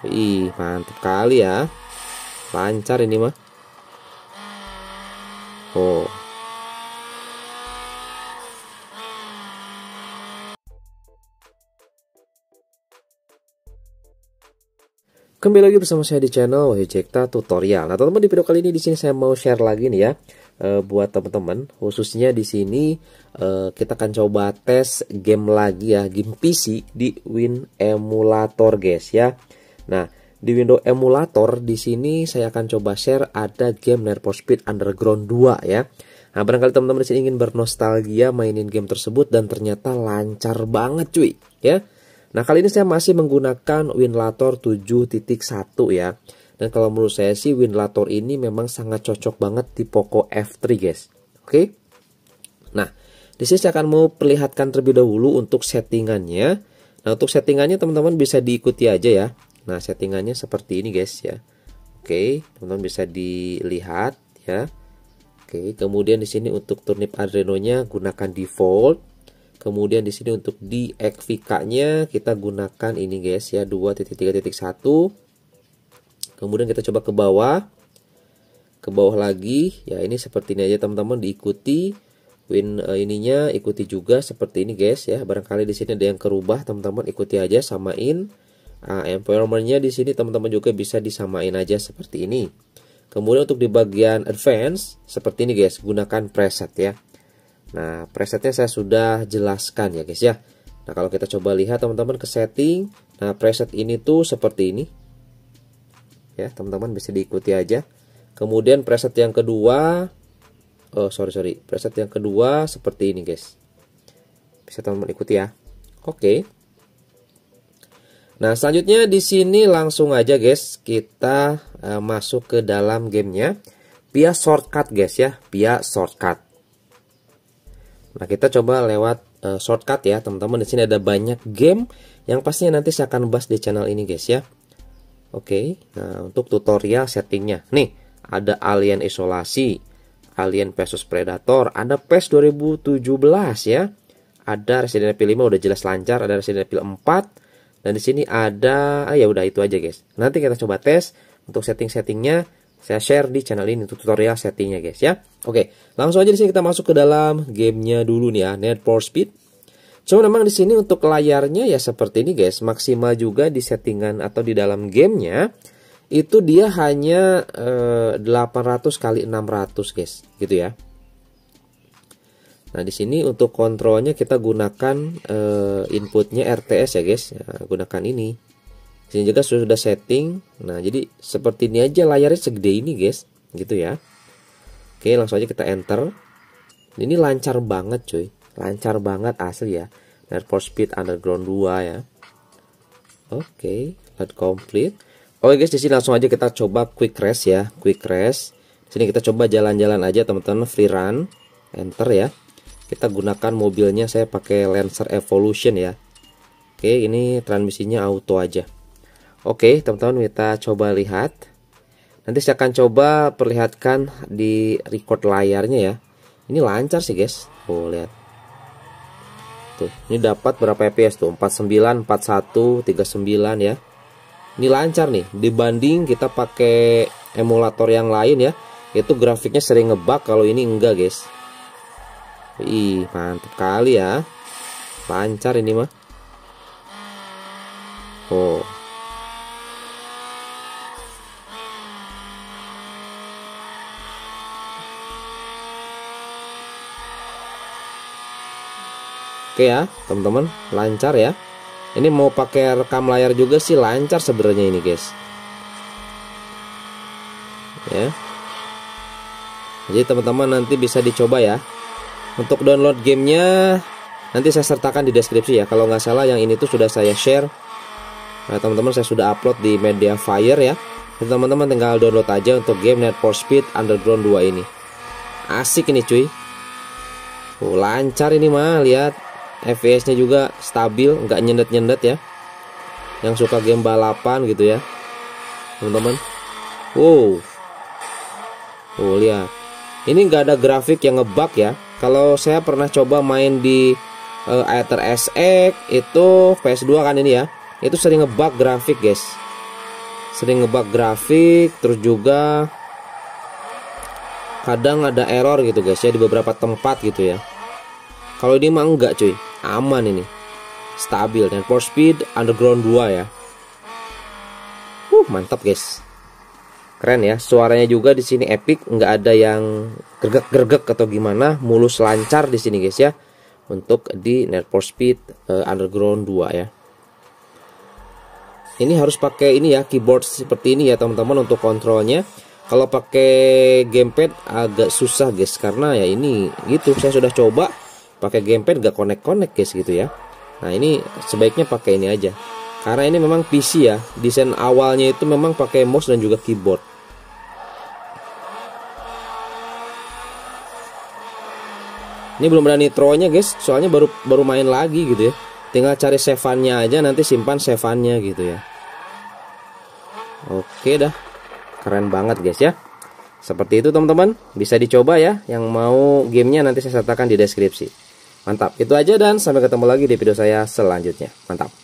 Ih, mantap kali ya. Lancar ini mah. Oh. Kembali lagi bersama saya di channel Wahyu Tutorial. Nah, teman-teman di video kali ini di sini saya mau share lagi nih ya eh, buat teman-teman. Khususnya di sini eh, kita akan coba tes game lagi ya, game PC di Win Emulator guys ya. Nah, di window emulator di sini saya akan coba share ada game Need for Speed Underground 2 ya. Nah, barangkali teman-teman di sini ingin bernostalgia mainin game tersebut dan ternyata lancar banget cuy, ya. Nah, kali ini saya masih menggunakan Winlator 7.1 ya. Dan kalau menurut saya sih Winlator ini memang sangat cocok banget di Poco F3, guys. Oke. Nah, di sini saya akan mau perlihatkan terlebih dahulu untuk settingannya. Nah, untuk settingannya teman-teman bisa diikuti aja ya. Nah, settingannya seperti ini guys ya. Oke, teman-teman bisa dilihat ya. Oke, kemudian di sini untuk turnip adrenonya gunakan default. Kemudian di sini untuk di nya kita gunakan ini guys ya 2.3.1. Kemudian kita coba ke bawah. Ke bawah lagi. Ya, ini seperti ini aja teman-teman diikuti win uh, ininya ikuti juga seperti ini guys ya. Barangkali di sini ada yang kerubah teman-teman ikuti aja samain uh, ah, environmentnya di sini teman-teman juga bisa disamain aja seperti ini kemudian untuk di bagian advance seperti ini guys gunakan preset ya nah presetnya saya sudah jelaskan ya guys ya nah kalau kita coba lihat teman-teman ke setting nah preset ini tuh seperti ini ya teman-teman bisa diikuti aja kemudian preset yang kedua oh sorry sorry preset yang kedua seperti ini guys bisa teman-teman ikuti ya oke okay. Nah, selanjutnya di sini langsung aja guys, kita uh, masuk ke dalam gamenya. Via shortcut guys ya, via shortcut. Nah, kita coba lewat uh, shortcut ya, teman-teman. Di sini ada banyak game yang pastinya nanti saya akan bahas di channel ini guys ya. Oke, nah untuk tutorial settingnya. Nih, ada Alien Isolasi, Alien versus Predator, ada PES 2017 ya. Ada Resident Evil 5 udah jelas lancar, ada Resident Evil 4 dan di sini ada, ah ya udah itu aja guys. Nanti kita coba tes untuk setting-settingnya. Saya share di channel ini untuk tutorial settingnya guys ya. Oke, langsung aja di sini kita masuk ke dalam gamenya dulu nih ya, net for Speed. Cuma memang di sini untuk layarnya ya seperti ini guys, maksimal juga di settingan atau di dalam gamenya itu dia hanya eh, 800 kali 600 guys, gitu ya. Nah, di sini untuk kontrolnya kita gunakan uh, inputnya RTS ya, guys. Nah, gunakan ini. sini juga sudah setting. Nah, jadi seperti ini aja layarnya segede ini, guys. Gitu ya. Oke, langsung aja kita enter. Ini lancar banget, cuy. Lancar banget asli ya. Air for Speed Underground 2 ya. Oke, okay, load complete. Oke guys, di sini langsung aja kita coba quick race ya, quick race Sini kita coba jalan-jalan aja teman-teman, free run, enter ya kita gunakan mobilnya saya pakai Lancer Evolution ya oke ini transmisinya auto aja oke teman-teman kita coba lihat nanti saya akan coba perlihatkan di record layarnya ya ini lancar sih guys tuh lihat tuh ini dapat berapa fps tuh 49 41 39 ya ini lancar nih dibanding kita pakai emulator yang lain ya itu grafiknya sering ngebug kalau ini enggak guys Ih, mantap kali ya. Lancar ini mah. Oh. Oke ya, teman-teman, lancar ya. Ini mau pakai rekam layar juga sih lancar sebenarnya ini, guys. Ya. Jadi teman-teman nanti bisa dicoba ya untuk download gamenya nanti saya sertakan di deskripsi ya. Kalau nggak salah yang ini tuh sudah saya share. Nah, teman-teman saya sudah upload di media fire ya. Teman-teman tinggal download aja untuk game Need for Speed Underground 2 ini. Asik ini cuy. Oh, lancar ini mah lihat FPS-nya juga stabil, nggak nyendet-nyendet ya. Yang suka game balapan gitu ya. Teman-teman. Wow. Oh, lihat. Ini nggak ada grafik yang ngebug ya. Kalau saya pernah coba main di uh, eh, Aether SX itu PS2 kan ini ya. Itu sering ngebug grafik, guys. Sering ngebug grafik, terus juga kadang ada error gitu, guys ya di beberapa tempat gitu ya. Kalau ini mah enggak, cuy. Aman ini. Stabil dan for speed underground 2 ya. Uh, mantap, guys keren ya suaranya juga di sini epic nggak ada yang gergek-gergek atau gimana mulus lancar di sini guys ya untuk di Need for Speed uh, Underground 2 ya ini harus pakai ini ya keyboard seperti ini ya teman-teman untuk kontrolnya kalau pakai gamepad agak susah guys karena ya ini gitu saya sudah coba pakai gamepad gak connect-connect guys gitu ya nah ini sebaiknya pakai ini aja karena ini memang PC ya, desain awalnya itu memang pakai mouse dan juga keyboard. Ini belum ada nitronya guys, soalnya baru baru main lagi gitu ya. Tinggal cari sevannya aja nanti simpan sevannya gitu ya. Oke dah. Keren banget guys ya. Seperti itu teman-teman, bisa dicoba ya. Yang mau gamenya nanti saya sertakan di deskripsi. Mantap, itu aja dan sampai ketemu lagi di video saya selanjutnya. Mantap.